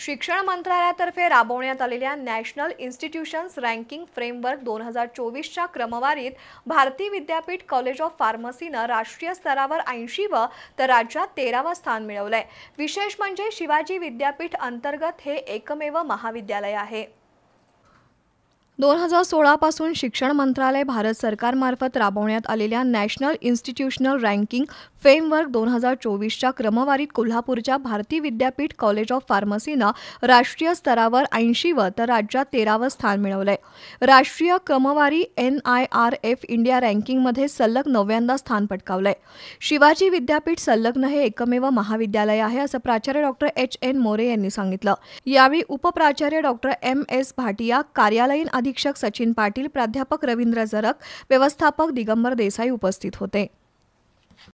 शिक्षण मंत्रालयातर्फे राबवण्यात आलेल्या नॅशनल इन्स्टिट्यूशन्स रँकिंग फ्रेमवर्क दोन हजार चोवीसच्या क्रमवारीत भारतीय विद्यापीठ कॉलेज ऑफ फार्मसीनं राष्ट्रीय स्तरावर व तर राज्यात तेरावं स्थान मिळवलंय विशेष म्हणजे शिवाजी विद्यापीठ अंतर्गत हे एकमेव महाविद्यालय आहे दोन हजार सोळापासून शिक्षण मंत्रालय भारत सरकारमार्फत राबवण्यात आलेल्या नॅशनल इन्स्टिट्यूशनल रँकिंग फेमवर्क दोन हजार चोवीसच्या क्रमवारीत कोल्हापूरच्या भारतीय विद्यापीठ कॉलेज ऑफ फार्मसीनं राष्ट्रीय स्तरावर ऐंशीवं तर राज्यात तेरावं स्थान मिळवलंय राष्ट्रीय क्रमवारी N I R F India रँकिंगमध्ये सलग नव्यांदा स्थान पटकावलंय शिवाजी विद्यापीठ संलग्न हे एकमेव महाविद्यालय आहे असं प्राचार्य डॉक्टर एच एन मोरे यांनी सांगितलं यावेळी उपप्राचार्य डॉक्टर एम एस भाटिया कार्यालयीन अधीक्षक सचिन पाटील प्राध्यापक रवींद्र जरक व्यवस्थापक दिगंबर देसाई उपस्थित होते